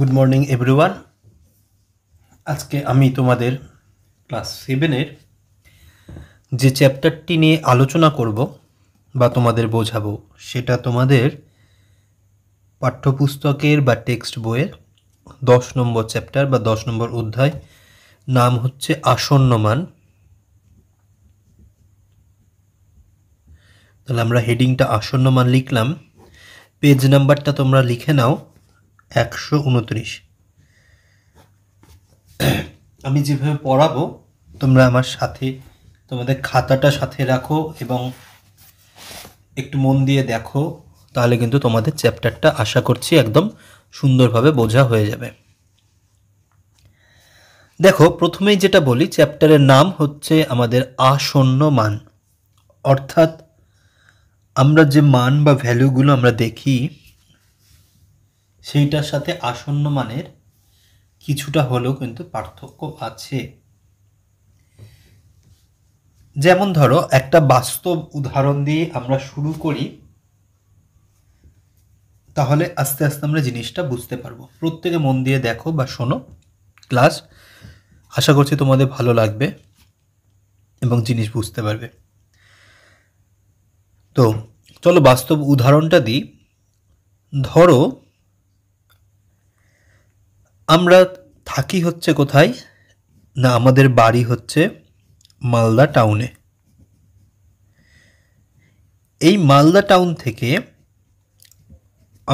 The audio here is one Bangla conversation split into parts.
গুড মর্নিং এভরিওয়ান আজকে আমি তোমাদের ক্লাস সেভেনের যে চ্যাপ্টারটি নিয়ে আলোচনা করব বা তোমাদের বোঝাবো সেটা তোমাদের পাঠ্যপুস্তকের বা টেক্সট বইয়ের দশ নম্বর চ্যাপ্টার বা দশ নম্বর অধ্যায় নাম হচ্ছে আসন্নমান তাহলে আমরা হেডিংটা আসন্নমান লিখলাম পেজ নাম্বারটা তোমরা লিখে নাও একশো উনত্রিশ আমি যেভাবে পড়াবো তোমরা আমার সাথে তোমাদের খাতাটা সাথে রাখো এবং একটু মন দিয়ে দেখো তাহলে কিন্তু তোমাদের চ্যাপ্টারটা আশা করছি একদম সুন্দরভাবে বোঝা হয়ে যাবে দেখো প্রথমেই যেটা বলি চ্যাপ্টারের নাম হচ্ছে আমাদের আসন্ন মান অর্থাৎ আমরা যে মান বা ভ্যালুগুলো আমরা দেখি সেইটার সাথে আসন্ন মানের কিছুটা হলেও কিন্তু পার্থক্য আছে যেমন ধরো একটা বাস্তব উদাহরণ দিয়ে আমরা শুরু করি তাহলে আস্তে আস্তে আমরা জিনিসটা বুঝতে পারবো প্রত্যেকে মন দিয়ে দেখো বা শোনো ক্লাস আশা করছি তোমাদের ভালো লাগবে এবং জিনিস বুঝতে পারবে তো চলো বাস্তব উদাহরণটা দিই ধরো আমরা থাকি হচ্ছে কোথায় না আমাদের বাড়ি হচ্ছে মালদা টাউনে এই মালদা টাউন থেকে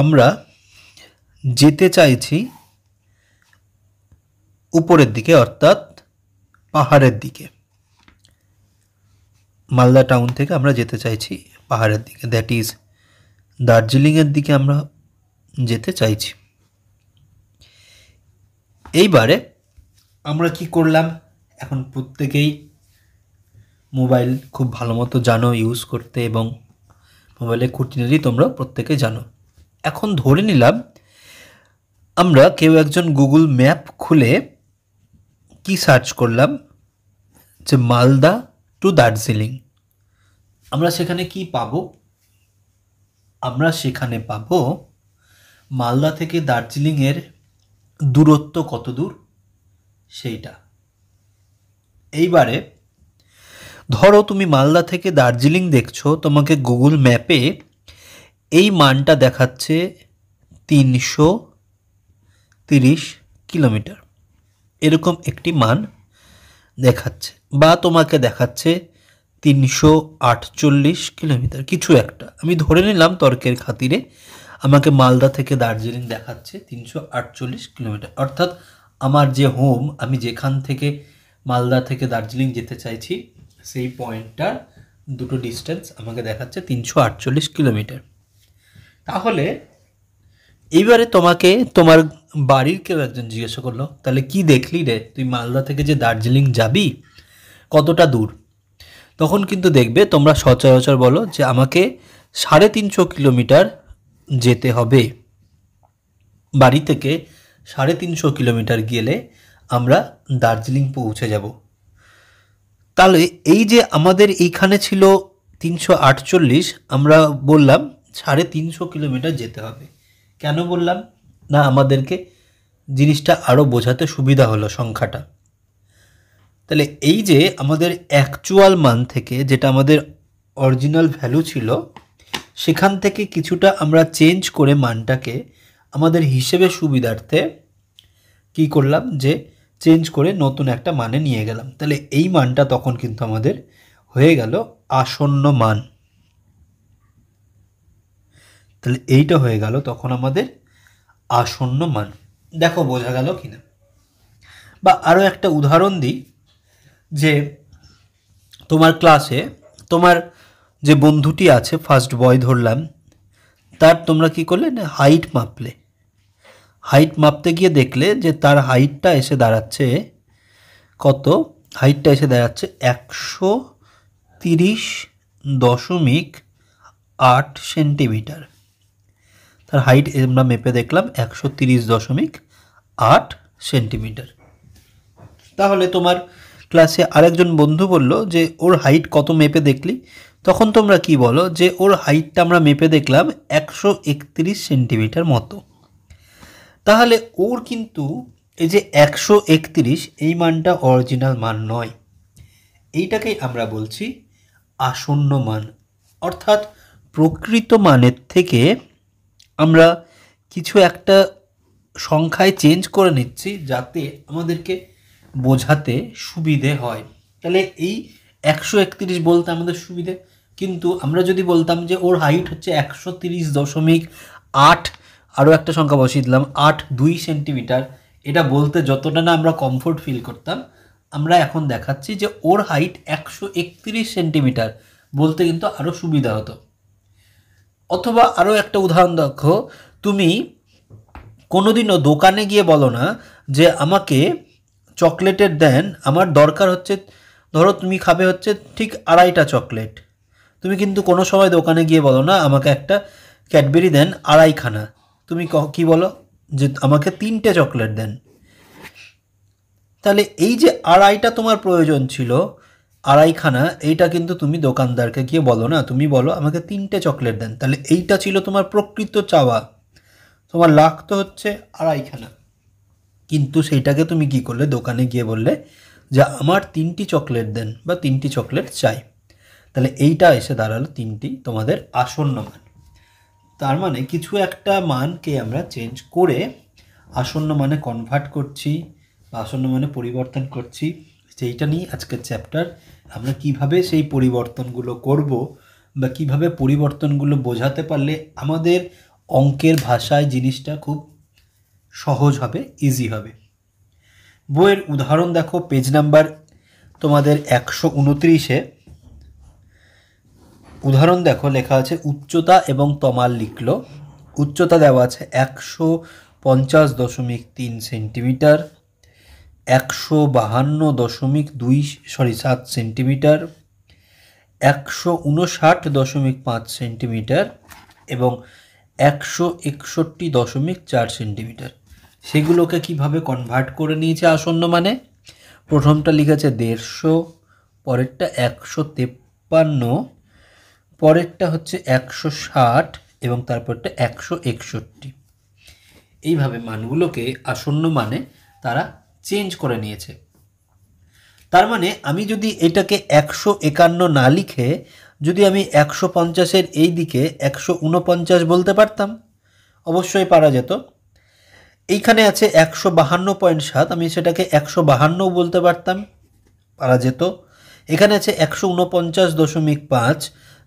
আমরা যেতে চাইছি উপরের দিকে অর্থাৎ পাহাড়ের দিকে মালদা টাউন থেকে আমরা যেতে চাইছি পাহাড়ের দিকে দ্যাট ইজ দার্জিলিংয়ের দিকে আমরা যেতে চাইছি এইবারে আমরা কি করলাম এখন প্রত্যেকেই মোবাইল খুব ভালো মতো জানো ইউজ করতে এবং মোবাইলে খুঁটিনাটি তোমরা প্রত্যেকে জানো এখন ধরে নিলাম আমরা কেউ একজন গুগল ম্যাপ খুলে কি সার্চ করলাম যে মালদা টু দার্জিলিং আমরা সেখানে কি পাব আমরা সেখানে পাব মালদা থেকে দার্জিলিংয়ের দূরত্ব কত দূর সেইটা এইবারে ধরো তুমি মালদা থেকে দার্জিলিং দেখছো তোমাকে গুগল ম্যাপে এই মানটা দেখাচ্ছে তিনশো তিরিশ কিলোমিটার এরকম একটি মান দেখাচ্ছে বা তোমাকে দেখাচ্ছে তিনশো আটচল্লিশ কিলোমিটার কিছু একটা আমি ধরে নিলাম তর্কের খাতিরে আমাকে মালদা থেকে দার্জিলিং দেখাচ্ছে তিনশো আটচল্লিশ কিলোমিটার অর্থাৎ আমার যে হোম আমি যেখান থেকে মালদা থেকে দার্জিলিং যেতে চাইছি সেই পয়েন্টটার দুটো ডিস্টেন্স আমাকে দেখাচ্ছে তিনশো আটচল্লিশ কিলোমিটার তাহলে এইবারে তোমাকে তোমার বাড়ির কেউ একজন জিজ্ঞাসা করলো তাহলে কি দেখলি রে তুই মালদা থেকে যে দার্জিলিং যাবি কতটা দূর তখন কিন্তু দেখবে তোমরা সচরাচর বলো যে আমাকে সাড়ে তিনশো কিলোমিটার যেতে হবে বাড়ি থেকে সাড়ে তিনশো কিলোমিটার গেলে আমরা দার্জিলিং পৌঁছে যাব তাহলে এই যে আমাদের এইখানে ছিল তিনশো আটচল্লিশ আমরা বললাম সাড়ে তিনশো কিলোমিটার যেতে হবে কেন বললাম না আমাদেরকে জিনিসটা আরও বোঝাতে সুবিধা হলো সংখ্যাটা তাহলে এই যে আমাদের অ্যাকচুয়াল মান থেকে যেটা আমাদের অরিজিনাল ভ্যালু ছিল সেখান থেকে কিছুটা আমরা চেঞ্জ করে মানটাকে আমাদের হিসেবে সুবিধার্থে কি করলাম যে চেঞ্জ করে নতুন একটা মানে নিয়ে গেলাম তাহলে এই মানটা তখন কিন্তু আমাদের হয়ে গেল আসন্ন মান তাহলে এইটা হয়ে গেল তখন আমাদের আসন্ন মান দেখো বোঝা গেল কি না বা আরও একটা উদাহরণ দিই যে তোমার ক্লাসে তোমার যে বন্ধুটি আছে ফার্স্ট বয় ধরলাম তার তোমরা কি করলে না হাইট মাপলে হাইট মাপতে গিয়ে দেখলে যে তার হাইটটা এসে দাঁড়াচ্ছে কত হাইটটা এসে দাঁড়াচ্ছে একশো তিরিশ দশমিক আট সেন্টিমিটার তার হাইট আমরা মেপে দেখলাম একশো তিরিশ দশমিক আট সেন্টিমিটার তাহলে তোমার ক্লাসে আরেকজন বন্ধু বলল যে ওর হাইট কত মেপে দেখলি তখন তোমরা কি বলো যে ওর হাইটটা আমরা মেপে দেখলাম একশো একত্রিশ সেন্টিমিটার মতো তাহলে ওর কিন্তু এই যে একশো একত্রিশ এই মানটা অরিজিনাল মান নয় এইটাকেই আমরা বলছি আসন্ন মান অর্থাৎ প্রকৃত মানের থেকে আমরা কিছু একটা সংখ্যায় চেঞ্জ করে নিচ্ছি যাতে আমাদেরকে বোঝাতে সুবিধে হয় তাহলে এই একশো একত্রিশ বলতে আমাদের সুবিধে কিন্তু আমরা যদি বলতাম যে ওর হাইট হচ্ছে একশো তিরিশ দশমিক আট আরও একটা সংখ্যা বসিয়ে দিলাম আট দুই সেন্টিমিটার এটা বলতে যতটা না আমরা কমফোর্ট ফিল করতাম আমরা এখন দেখাচ্ছি যে ওর হাইট একশো একত্রিশ সেন্টিমিটার বলতে কিন্তু আরও সুবিধা হতো অথবা আরও একটা উদাহরণ দেখো তুমি কোনোদিনও দোকানে গিয়ে বলো না যে আমাকে চকলেটের দেন আমার দরকার হচ্ছে ধরো তুমি খাবে হচ্ছে ঠিক আড়াইটা চকলেট তুমি কিন্তু কোনো সময় দোকানে গিয়ে বলো না আমাকে একটা ক্যাডবেরি দেন আড়াইখানা তুমি কি বলো যে আমাকে তিনটে চকলেট দেন তাহলে এই যে আড়াইটা তোমার প্রয়োজন ছিল আড়াইখানা এইটা কিন্তু তুমি দোকানদারকে গিয়ে বলো না তুমি বলো আমাকে তিনটে চকলেট দেন তাহলে এইটা ছিল তোমার প্রকৃত চাওয়া তোমার তো হচ্ছে আড়াইখানা কিন্তু সেইটাকে তুমি কি করলে দোকানে গিয়ে বললে যে আমার তিনটি চকলেট দেন বা তিনটি চকলেট চাই তাহলে এইটা এসে দাঁড়ালো তিনটি তোমাদের আসন্ন মান তার মানে কিছু একটা মানকে আমরা চেঞ্জ করে আসন্ন মানে কনভার্ট করছি বা আসন্ন মানে পরিবর্তন করছি সেইটা নিয়ে আজকের চ্যাপ্টার আমরা কিভাবে সেই পরিবর্তনগুলো করব বা কিভাবে পরিবর্তনগুলো বোঝাতে পারলে আমাদের অঙ্কের ভাষায় জিনিসটা খুব সহজ হবে ইজি হবে বইয়ের উদাহরণ দেখো পেজ নাম্বার তোমাদের একশো উনত্রিশে উদাহরণ দেখো লেখা আছে উচ্চতা এবং তমাল লিখলো উচ্চতা দেওয়া আছে একশো পঞ্চাশ দশমিক তিন সেন্টিমিটার একশো বাহান্ন দশমিক দুই সরি সাত সেন্টিমিটার একশো উনষাট দশমিক পাঁচ সেন্টিমিটার এবং একশো একষট্টি দশমিক চার সেন্টিমিটার সেগুলোকে কিভাবে কনভার্ট করে নিয়েছে আসন্ন মানে প্রথমটা লিখেছে দেড়শো পরেরটা একশো তেপ্পান্ন পরেরটা হচ্ছে একশো ষাট এবং তারপরটা একশো একষট্টি এইভাবে মানগুলোকে আসন্ন মানে তারা চেঞ্জ করে নিয়েছে তার মানে আমি যদি এটাকে একশো একান্ন না লিখে যদি আমি একশো পঞ্চাশের এই দিকে একশো উনপঞ্চাশ বলতে পারতাম অবশ্যই পারা যেত এইখানে আছে একশো বাহান্ন পয়েন্ট সাত আমি সেটাকে একশো বাহান্নও বলতে পারতাম পারা যেত এখানে আছে একশো উনপঞ্চাশ দশমিক পাঁচ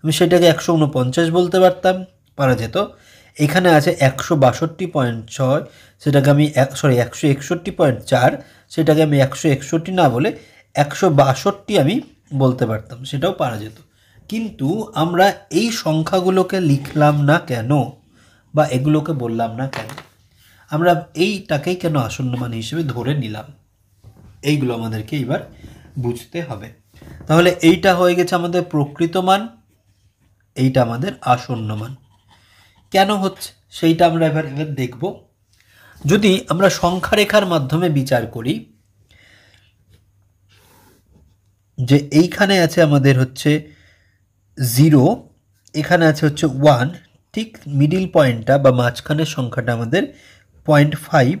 আমি সেটাকে একশো উনপঞ্চাশ বলতে পারতাম পারা যেত এখানে আছে একশো বাষট্টি পয়েন্ট ছয় সেটাকে আমি এক সরি একশো একষট্টি পয়েন্ট চার সেটাকে আমি একশো একষট্টি না বলে একশো বাষট্টি আমি বলতে পারতাম সেটাও পারা যেত কিন্তু আমরা এই সংখ্যাগুলোকে লিখলাম না কেন বা এগুলোকে বললাম না কেন আমরা এইটাকেই কেন আসন্ন মান হিসেবে ধরে নিলাম এইগুলো আমাদেরকে এবার বুঝতে হবে তাহলে এইটা হয়ে গেছে আমাদের প্রকৃত মান এইটা আমাদের আসন্ন মান কেন হচ্ছে সেইটা আমরা এবার এবার দেখব যদি আমরা সংখ্যারেখার মাধ্যমে বিচার করি যে এইখানে আছে আমাদের হচ্ছে জিরো এখানে আছে হচ্ছে ওয়ান ঠিক মিডিল পয়েন্টটা বা মাঝখানের সংখ্যাটা আমাদের পয়েন্ট ফাইভ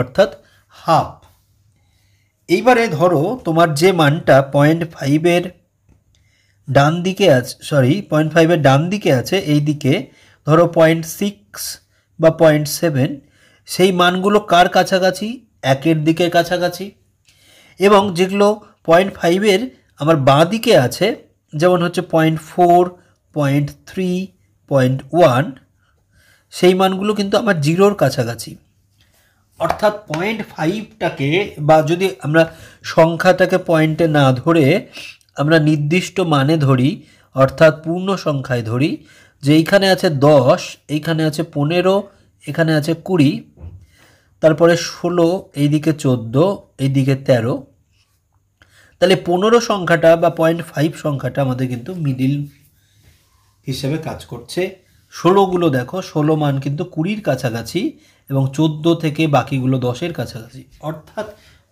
অর্থাৎ হাফ এইবারে ধরো তোমার যে মানটা পয়েন্ট ফাইভের ডান দিকে আছে সরি পয়েন্ট ফাইভের ডান দিকে আছে এই দিকে ধরো পয়েন্ট সিক্স বা পয়েন্ট সেভেন সেই মানগুলো কার কাছাকাছি একের দিকের কাছাকাছি এবং যেগুলো পয়েন্ট ফাইভের আমার বাঁ দিকে আছে যেমন হচ্ছে point four point three point one সেই মানগুলো কিন্তু আমার জিরোর কাছাকাছি অর্থাৎ পয়েন্ট ফাইভটাকে বা যদি আমরা সংখ্যাটাকে পয়েন্টে না ধরে আমরা নির্দিষ্ট মানে ধরি অর্থাৎ পূর্ণ সংখ্যায় ধরি যে এইখানে আছে দশ এইখানে আছে পনেরো এখানে আছে কুড়ি তারপরে ষোলো এইদিকে চোদ্দ এইদিকে তেরো তাহলে পনেরো সংখ্যাটা বা পয়েন্ট ফাইভ সংখ্যাটা আমাদের কিন্তু মিডিল হিসেবে কাজ করছে ষোলোগুলো দেখো ষোলো মান কিন্তু কুড়ির কাছাকাছি এবং চোদ্দো থেকে বাকিগুলো দশের কাছাকাছি অর্থাৎ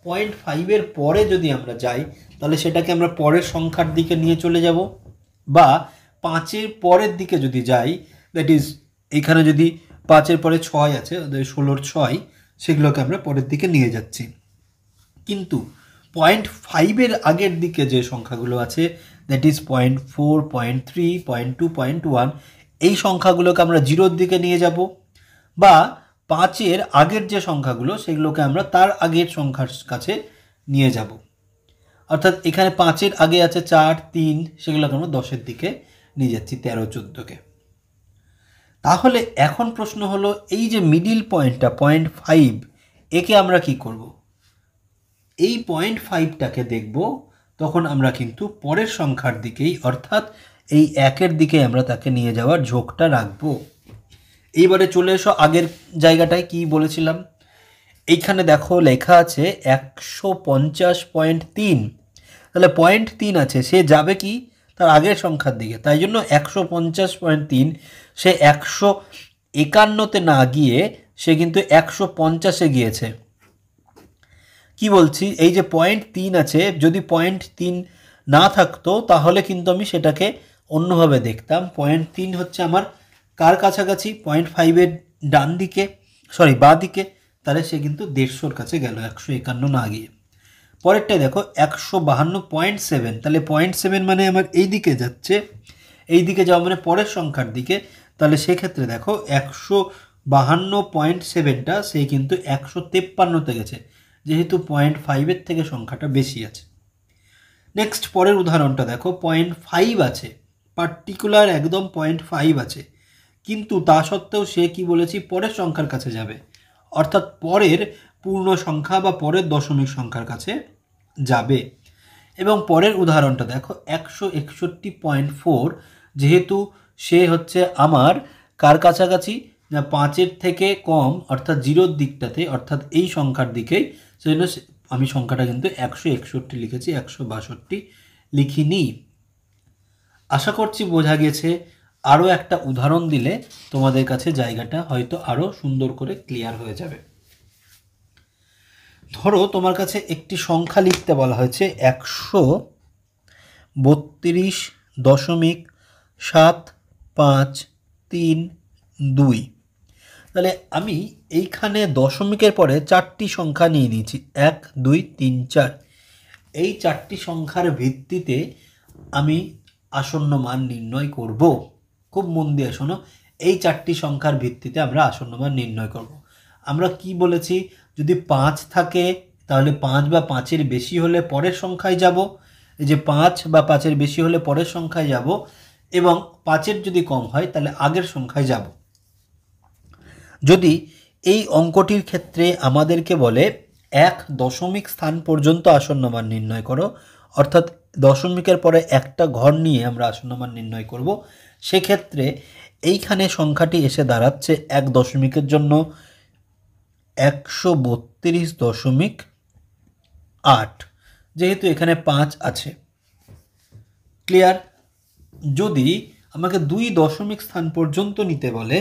পয়েন্ট ফাইভের পরে যদি আমরা যাই তাহলে সেটাকে আমরা পরের সংখ্যার দিকে নিয়ে চলে যাব বা পাঁচের পরের দিকে যদি যাই দ্যাট ইজ এখানে যদি পাঁচের পরে ছয় আছে ষোলোর ছয় সেগুলোকে আমরা পরের দিকে নিয়ে যাচ্ছি কিন্তু পয়েন্ট ফাইভের আগের দিকে যে সংখ্যাগুলো আছে that is point four point three point two point one এই সংখ্যাগুলোকে আমরা জিরোর দিকে নিয়ে যাব বা পাঁচের আগের যে সংখ্যাগুলো সেগুলোকে আমরা তার আগের সংখ্যার কাছে নিয়ে যাব অর্থাৎ এখানে পাঁচের আগে আছে চার তিন সেগুলোকে আমরা দশের দিকে নিয়ে যাচ্ছি তেরো চোদ্দোকে তাহলে এখন প্রশ্ন হলো এই যে মিডিল পয়েন্টটা পয়েন্ট ফাইভ একে আমরা কি করব এই পয়েন্ট ফাইভটাকে দেখব তখন আমরা কিন্তু পরের সংখ্যার দিকেই অর্থাৎ এই একের দিকে আমরা তাকে নিয়ে যাওয়ার ঝোঁকটা রাখবো এইবারে চলে এসো আগের জায়গাটায় কি বলেছিলাম এইখানে দেখো লেখা আছে একশো পঞ্চাশ পয়েন্ট তিন তাহলে পয়েন্ট তিন আছে সে যাবে কি তার আগের সংখ্যার দিকে তাই জন্য একশো পঞ্চাশ পয়েন্ট তিন সে একশো একান্নতে না গিয়ে সে কিন্তু একশো পঞ্চাশে গিয়েছে কি বলছি এই যে পয়েন্ট তিন আছে যদি পয়েন্ট তিন না থাকতো তাহলে কিন্তু আমি সেটাকে অন্যভাবে দেখতাম পয়েন্ট তিন হচ্ছে আমার কার কাছাকাছি পয়েন্ট ফাইভের ডান দিকে সরি বা দিকে তাহলে সে কিন্তু দেড়শোর কাছে গেল একশো একান্ন না গিয়ে পরেরটায় দেখো একশো বাহান্ন পয়েন্ট সেভেন তাহলে পয়েন্ট সেভেন মানে আমার এই দিকে যাচ্ছে এই দিকে যাওয়া মানে পরের সংখ্যার দিকে তাহলে সেক্ষেত্রে দেখো একশো বাহান্ন পয়েন্ট সেভেনটা সে কিন্তু একশো তেপ্পান্নতে গেছে যেহেতু পয়েন্ট ফাইভের থেকে সংখ্যাটা বেশি আছে নেক্সট পরের উদাহরণটা দেখো পয়েন্ট ফাইভ আছে পার্টিকুলার একদম পয়েন্ট ফাইভ আছে কিন্তু তা সত্ত্বেও সে কি বলেছি পরের সংখ্যার কাছে যাবে অর্থাৎ পরের পূর্ণ সংখ্যা বা পরের দশমিক সংখ্যার কাছে যাবে এবং পরের উদাহরণটা দেখো একশো একষট্টি পয়েন্ট ফোর যেহেতু সে হচ্ছে আমার কার কাছাকাছি না পাঁচের থেকে কম অর্থাৎ জিরোর দিকটাতে অর্থাৎ এই সংখ্যার দিকেই সেজন্য আমি সংখ্যাটা কিন্তু একশো একষট্টি লিখেছি একশো বাষট্টি লিখিনি আশা করছি বোঝা গেছে আরও একটা উদাহরণ দিলে তোমাদের কাছে জায়গাটা হয়তো আরও সুন্দর করে ক্লিয়ার হয়ে যাবে ধরো তোমার কাছে একটি সংখ্যা লিখতে বলা হয়েছে একশো বত্রিশ দশমিক সাত পাঁচ তিন দুই তাহলে আমি এইখানে দশমিকের পরে চারটি সংখ্যা নিয়ে নিয়েছি এক দুই তিন চার এই চারটি সংখ্যার ভিত্তিতে আমি আসন্ন মান নির্ণয় করব খুব মন দিয়ে শোনো এই চারটি সংখ্যার ভিত্তিতে আমরা আসন নম্বর নির্ণয় করব। আমরা কি বলেছি যদি পাঁচ থাকে তাহলে পাঁচ বা পাঁচের বেশি হলে পরের সংখ্যায় যাব এই যে পাঁচ বা পাঁচের বেশি হলে পরের সংখ্যায় যাব এবং পাঁচের যদি কম হয় তাহলে আগের সংখ্যায় যাব যদি এই অঙ্কটির ক্ষেত্রে আমাদেরকে বলে এক দশমিক স্থান পর্যন্ত আসন্ন নম্বর নির্ণয় করো অর্থাৎ দশমিকের পরে একটা ঘর নিয়ে আমরা আসন্ন নম্বর নির্ণয় করব সেক্ষেত্রে এইখানে সংখ্যাটি এসে দাঁড়াচ্ছে এক দশমিকের জন্য একশো বত্রিশ দশমিক আট যেহেতু এখানে পাঁচ আছে ক্লিয়ার যদি আমাকে দুই দশমিক স্থান পর্যন্ত নিতে বলে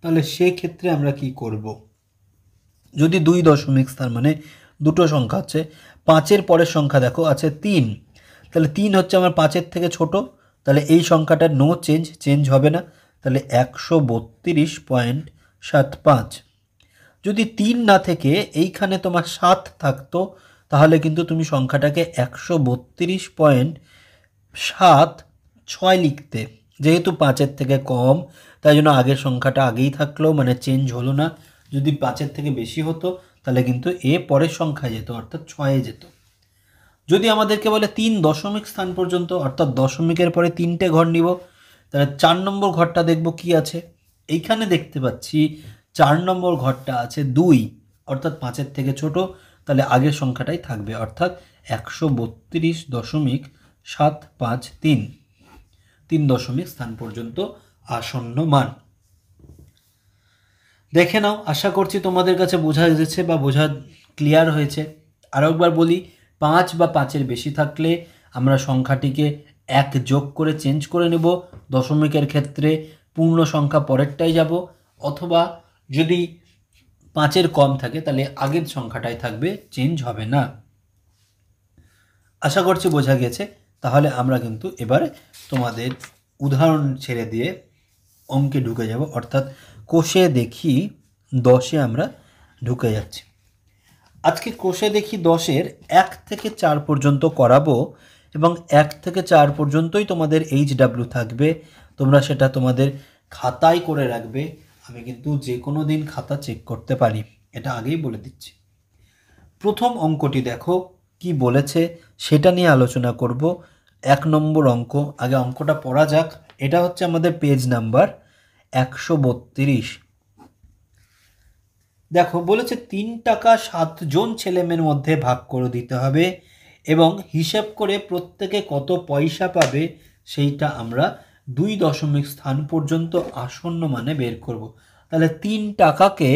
তাহলে সেক্ষেত্রে আমরা কি করব যদি দুই দশমিক স্থান মানে দুটো সংখ্যা আছে পাঁচের পরের সংখ্যা দেখো আছে তিন তাহলে তিন হচ্ছে আমার পাঁচের থেকে ছোটো তাহলে এই সংখ্যাটা নো চেঞ্জ চেঞ্জ হবে না তাহলে একশো বত্রিশ পয়েন্ট সাত পাঁচ যদি তিন না থেকে এইখানে তোমার সাত থাকতো তাহলে কিন্তু তুমি সংখ্যাটাকে একশো বত্রিশ পয়েন্ট সাত ছয় লিখতে যেহেতু পাঁচের থেকে কম তাই জন্য আগের সংখ্যাটা আগেই থাকলো মানে চেঞ্জ হলো না যদি পাঁচের থেকে বেশি হতো তাহলে কিন্তু এ পরের সংখ্যা যেত অর্থাৎ ছয়ে যেত যদি আমাদেরকে বলে তিন দশমিক স্থান পর্যন্ত অর্থাৎ দশমিকের পরে তিনটে ঘর নিব তাহলে চার নম্বর ঘরটা দেখব কি আছে এইখানে দেখতে পাচ্ছি চার নম্বর ঘরটা আছে দুই অর্থাৎ পাঁচের থেকে ছোট তাহলে আগের সংখ্যাটাই থাকবে অর্থাৎ একশো বত্রিশ দশমিক সাত পাঁচ তিন তিন দশমিক স্থান পর্যন্ত আসন্ন মান দেখে নাও আশা করছি তোমাদের কাছে বোঝা গেছে বা বোঝা ক্লিয়ার হয়েছে আরও একবার বলি পাঁচ বা পাঁচের বেশি থাকলে আমরা সংখ্যাটিকে এক যোগ করে চেঞ্জ করে নেব দশমিকের ক্ষেত্রে পূর্ণ সংখ্যা পরেরটাই যাব অথবা যদি পাঁচের কম থাকে তাহলে আগের সংখ্যাটাই থাকবে চেঞ্জ হবে না আশা করছি বোঝা গেছে তাহলে আমরা কিন্তু এবার তোমাদের উদাহরণ ছেড়ে দিয়ে অঙ্কে ঢুকে যাব অর্থাৎ কোষে দেখি দশে আমরা ঢুকে যাচ্ছি আজকে কোষে দেখি দশের এক থেকে চার পর্যন্ত করাবো এবং এক থেকে চার পর্যন্তই তোমাদের এইচ ডাব্লিউ থাকবে তোমরা সেটা তোমাদের খাতায় করে রাখবে আমি কিন্তু যে কোনো দিন খাতা চেক করতে পারি এটা আগেই বলে দিচ্ছি প্রথম অঙ্কটি দেখো কি বলেছে সেটা নিয়ে আলোচনা করব এক নম্বর অঙ্ক আগে অঙ্কটা পড়া যাক এটা হচ্ছে আমাদের পেজ নাম্বার একশো বত্রিশ দেখো বলেছে তিন টাকা সাতজন ছেলেমেয়ের মধ্যে ভাগ করে দিতে হবে এবং হিসেব করে প্রত্যেকে কত পয়সা পাবে সেইটা আমরা দুই দশমিক স্থান পর্যন্ত আসন্ন মানে বের করব তাহলে তিন টাকাকে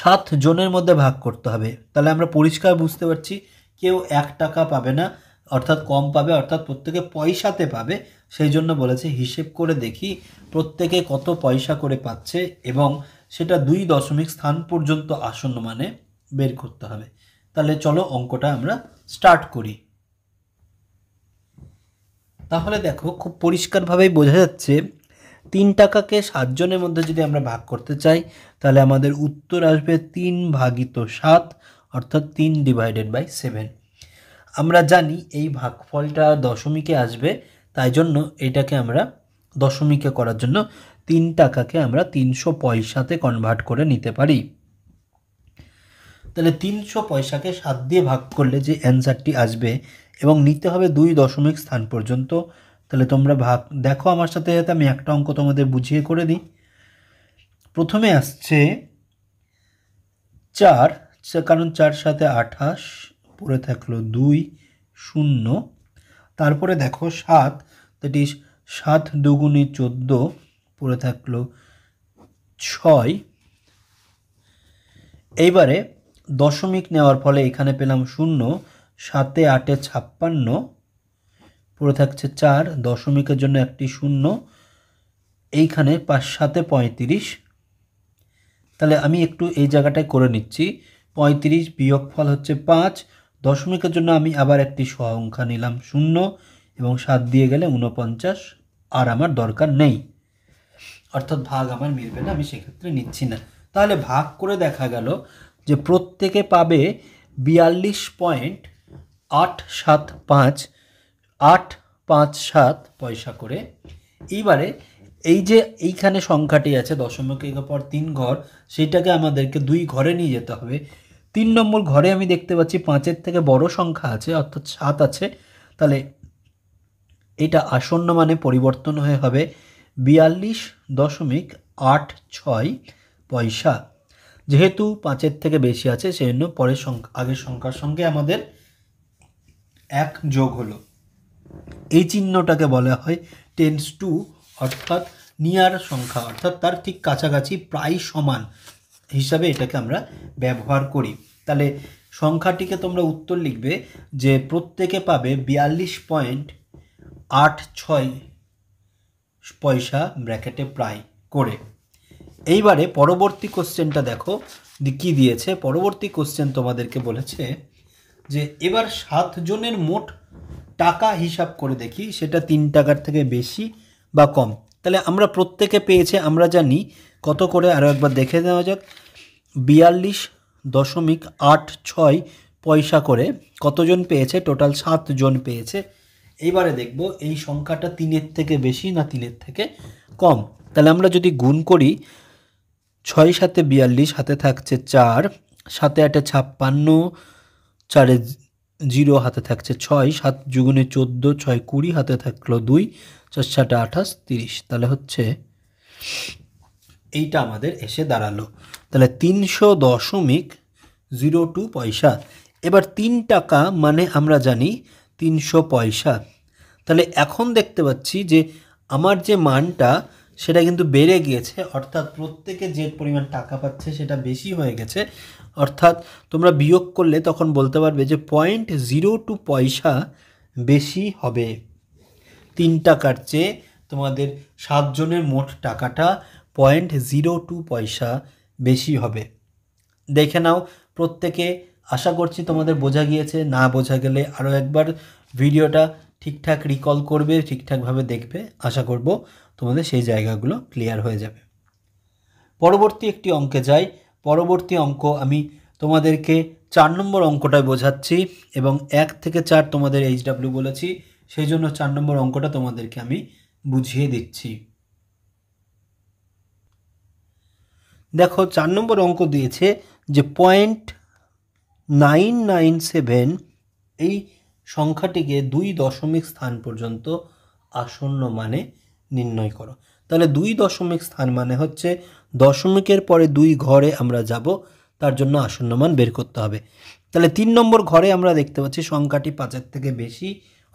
সাত জনের মধ্যে ভাগ করতে হবে তাহলে আমরা পরিষ্কার বুঝতে পারছি কেউ এক টাকা পাবে না অর্থাৎ কম পাবে অর্থাৎ প্রত্যেকে পয়সাতে পাবে সেই জন্য বলেছে হিসেব করে দেখি প্রত্যেকে কত পয়সা করে পাচ্ছে এবং সেটা দুই দশমিক স্থান পর্যন্ত আসন্ন মানে বের করতে হবে তাহলে চলো অঙ্কটা আমরা স্টার্ট করি তাহলে দেখো খুব পরিষ্কারভাবেই বোঝা যাচ্ছে তিন টাকাকে সাতজনের মধ্যে যদি আমরা ভাগ করতে চাই তাহলে আমাদের উত্তর আসবে তিন ভাগিত সাত অর্থাৎ তিন ডিভাইডেড বাই সেভেন আমরা জানি এই ভাগফলটা দশমিকে আসবে তাই জন্য এটাকে আমরা দশমিকে করার জন্য তিন টাকাকে আমরা তিনশো পয়সাতে কনভার্ট করে নিতে পারি তাহলে তিনশো পয়সাকে সাত দিয়ে ভাগ করলে যে অ্যান্সারটি আসবে এবং নিতে হবে দুই দশমিক স্থান পর্যন্ত তাহলে তোমরা ভাগ দেখো আমার সাথে সাথে আমি একটা অঙ্ক তোমাদের বুঝিয়ে করে দিই প্রথমে আসছে চার কারণ চার সাথে আঠাশ পড়ে থাকলো দুই শূন্য তারপরে দেখো সাত দ্যাট ইজ সাত দুগুণে চোদ্দো পড়ে থাকলো ছয় এইবারে দশমিক নেওয়ার ফলে এখানে পেলাম শূন্য সাতে আটে ছাপ্পান্ন পড়ে থাকছে চার দশমিকের জন্য একটি শূন্য এইখানে পাঁচ সাতে পঁয়ত্রিশ তাহলে আমি একটু এই জায়গাটায় করে নিচ্ছি পঁয়ত্রিশ বিয়োগ ফল হচ্ছে পাঁচ দশমিকের জন্য আমি আবার একটি সংখ্যা নিলাম শূন্য এবং সাত দিয়ে গেলে উনপঞ্চাশ আর আমার দরকার নেই অর্থাৎ ভাগ আমার মিলবে না আমি সেক্ষেত্রে নিচ্ছি না তাহলে ভাগ করে দেখা গেল যে প্রত্যেকে পাবে বিয়াল্লিশ পয়েন্ট আট সাত পাঁচ আট পাঁচ সাত পয়সা করে এইবারে এই যে এইখানে সংখ্যাটি আছে দশমিক পর তিন ঘর সেটাকে আমাদেরকে দুই ঘরে নিয়ে যেতে হবে তিন নম্বর ঘরে আমি দেখতে পাচ্ছি পাঁচের থেকে বড় সংখ্যা আছে অর্থাৎ সাত আছে তাহলে এটা আসন্ন মানে পরিবর্তন হয়ে হবে বিয়াল্লিশ দশমিক আট ছয় পয়সা যেহেতু পাঁচের থেকে বেশি আছে সেই জন্য পরের সংখ্যা আগের সংখ্যার সঙ্গে আমাদের এক যোগ হলো এই চিহ্নটাকে বলা হয় টেন্স টু অর্থাৎ নিয়ার সংখ্যা অর্থাৎ তার ঠিক কাছাকাছি প্রায় সমান হিসাবে এটাকে আমরা ব্যবহার করি তাহলে সংখ্যাটিকে তোমরা উত্তর লিখবে যে প্রত্যেকে পাবে বিয়াল্লিশ পয়েন্ট আট ছয় পয়সা ব্র্যাকেটে প্রায় করে এইবারে পরবর্তী কোশ্চেনটা দেখো কি দিয়েছে পরবর্তী কোশ্চেন তোমাদেরকে বলেছে যে এবার সাতজনের মোট টাকা হিসাব করে দেখি সেটা তিন টাকার থেকে বেশি বা কম তাহলে আমরা প্রত্যেকে পেয়েছে আমরা জানি কত করে আরও একবার দেখে নেওয়া যাক বিয়াল্লিশ দশমিক আট ছয় পয়সা করে কতজন পেয়েছে টোটাল সাতজন পেয়েছে এইবারে দেখব এই সংখ্যাটা তিনের থেকে বেশি না তিনের থেকে কম তাহলে আমরা যদি গুণ করি ছয় সাথে বিয়াল্লিশ হাতে থাকছে চার সাথে আটে ছাপ্পান্ন চারে জিরো হাতে থাকছে ছয় সাত যুগুনে চোদ্দো ছয় কুড়ি হাতে থাকলো দুই চার সাটে আঠাশ তিরিশ তাহলে হচ্ছে এইটা আমাদের এসে দাঁড়ালো তাহলে তিনশো দশমিক জিরো টু পয়সা এবার তিন টাকা মানে আমরা জানি তিনশো পয়সা তাহলে এখন দেখতে পাচ্ছি যে আমার যে মানটা সেটা কিন্তু বেড়ে গিয়েছে অর্থাৎ প্রত্যেকে যে পরিমাণ টাকা পাচ্ছে সেটা বেশি হয়ে গেছে অর্থাৎ তোমরা বিয়োগ করলে তখন বলতে পারবে যে পয়েন্ট জিরো টু পয়সা বেশি হবে তিন টাকার চেয়ে তোমাদের সাতজনের মোট টাকাটা পয়েন্ট জিরো টু পয়সা বেশি হবে দেখে নাও প্রত্যেকে আশা করছি তোমাদের বোঝা গিয়েছে না বোঝা গেলে আরও একবার ভিডিওটা ঠিকঠাক রিকল করবে ঠিকঠাকভাবে দেখবে আশা করব তোমাদের সেই জায়গাগুলো ক্লিয়ার হয়ে যাবে পরবর্তী একটি অঙ্কে যাই পরবর্তী অঙ্ক আমি তোমাদেরকে চার নম্বর অঙ্কটায় বোঝাচ্ছি এবং এক থেকে চার তোমাদের এইচডাব্লিউ বলেছি সেই জন্য চার নম্বর অঙ্কটা তোমাদেরকে আমি বুঝিয়ে দিচ্ছি দেখো চার নম্বর অঙ্ক দিয়েছে যে পয়েন্ট নাইন নাইন সেভেন এই সংখ্যাটিকে দুই দশমিক স্থান পর্যন্ত আসন্ন মানে নির্ণয় করো তাহলে দুই দশমিক স্থান মানে হচ্ছে দশমিকের পরে দুই ঘরে আমরা যাব তার জন্য আসন্ন মান বের করতে হবে তাহলে তিন নম্বর ঘরে আমরা দেখতে পাচ্ছি সংখ্যাটি পাঁচের থেকে বেশি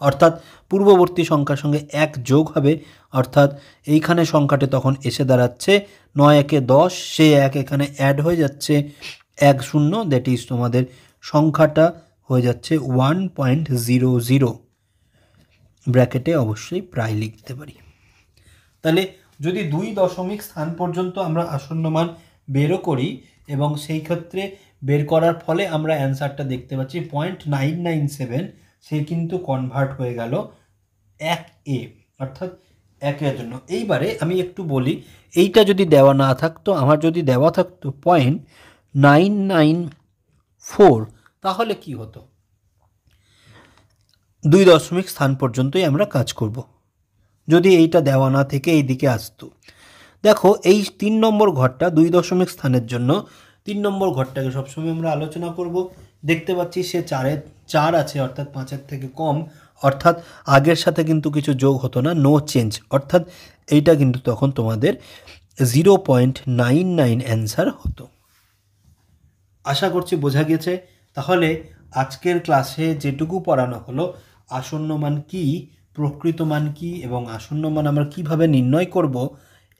অর্থাৎ পূর্ববর্তী সংখ্যার সঙ্গে এক যোগ হবে অর্থাৎ এইখানে সংখ্যাটি তখন এসে দাঁড়াচ্ছে নয় একে দশ সে এক এখানে অ্যাড হয়ে যাচ্ছে এক শূন্য দ্যাট ইজ তোমাদের সংখ্যাটা হয়ে যাচ্ছে ওয়ান পয়েন্ট জিরো জিরো ব্র্যাকেটে অবশ্যই প্রায় লিখতে পারি তাহলে যদি দুই দশমিক স্থান পর্যন্ত আমরা আসন্ন মান বেরও করি এবং সেই ক্ষেত্রে বের করার ফলে আমরা অ্যান্সারটা দেখতে পাচ্ছি পয়েন্ট নাইন নাইন সেভেন সে কিন্তু কনভার্ট হয়ে গেল এক এ অর্থাৎ একের জন্য এইবারে আমি একটু বলি এইটা যদি দেওয়া না থাকতো আমার যদি দেওয়া থাকতো পয়েন্ট নাইন নাইন ফোর তাহলে কি হতো দুই দশমিক স্থান পর্যন্তই আমরা কাজ করব যদি এইটা দেওয়া না থেকে এই দিকে আসতো দেখো এই তিন নম্বর ঘরটা দুই দশমিক স্থানের জন্য তিন নম্বর ঘরটাকে সবসময় আমরা আলোচনা করব দেখতে পাচ্ছি সে চারে চার আছে অর্থাৎ পাঁচের থেকে কম অর্থাৎ আগের সাথে কিন্তু কিছু যোগ হতো না নো চেঞ্জ অর্থাৎ এইটা কিন্তু তখন তোমাদের zero point nine nine answer হতো আশা করছি বোঝা গেছে তাহলে আজকের ক্লাসে যেটুকু পড়ানো হলো আসন্ন মান কী প্রকৃত মান কী এবং আসন্ন মান আমরা কিভাবে নির্ণয় করব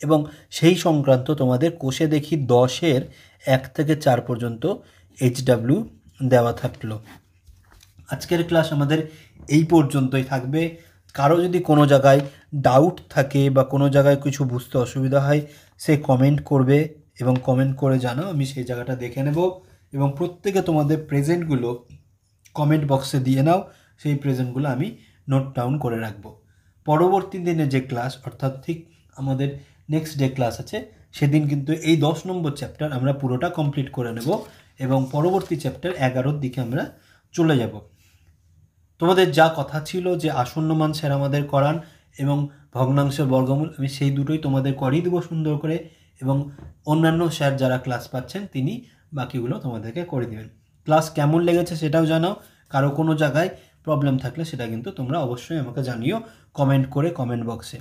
এবং সেই সংক্রান্ত তোমাদের কোষে দেখি দশের এক থেকে চার পর্যন্ত এইচডাব্লিউ দেওয়া থাকলো আজকের ক্লাস আমাদের এই পর্যন্তই থাকবে কারো যদি কোনো জায়গায় ডাউট থাকে বা কোনো জায়গায় কিছু বুঝতে অসুবিধা হয় সে কমেন্ট করবে এবং কমেন্ট করে জানাও আমি সেই জায়গাটা দেখে নেব এবং প্রত্যেকে তোমাদের প্রেজেন্টগুলো কমেন্ট বক্সে দিয়ে নাও সেই প্রেজেন্টগুলো আমি নোট ডাউন করে রাখব পরবর্তী দিনে যে ক্লাস অর্থাৎ ঠিক আমাদের নেক্সট ডে ক্লাস আছে সেদিন কিন্তু এই দশ নম্বর চ্যাপ্টার আমরা পুরোটা কমপ্লিট করে নেব এবং পরবর্তী চ্যাপ্টার এগারোর দিকে আমরা চলে যাব তোমাদের যা কথা ছিল যে আসন্ন মান স্যার আমাদের করান এবং ভগ্নাংশের বর্গমূল আমি সেই দুটোই তোমাদের করিয়ে দেবো সুন্দর করে এবং অন্যান্য স্যার যারা ক্লাস পাচ্ছেন তিনি বাকিগুলো তোমাদেরকে করে দেবেন ক্লাস কেমন লেগেছে সেটাও জানাও কারো কোনো জায়গায় প্রবলেম থাকলে সেটা কিন্তু তোমরা অবশ্যই আমাকে জানিও কমেন্ট করে কমেন্ট বক্সে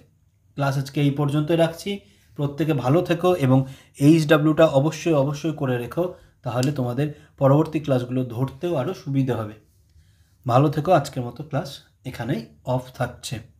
ক্লাস আজকে এই পর্যন্তই রাখছি প্রত্যেকে ভালো থেকো এবং এইচ ডাব্লিউটা অবশ্যই অবশ্যই করে রেখো তাহলে তোমাদের পরবর্তী ক্লাসগুলো ধরতেও আরও সুবিধে হবে ভালো থেকো আজকের মতো ক্লাস এখানেই অফ থাকছে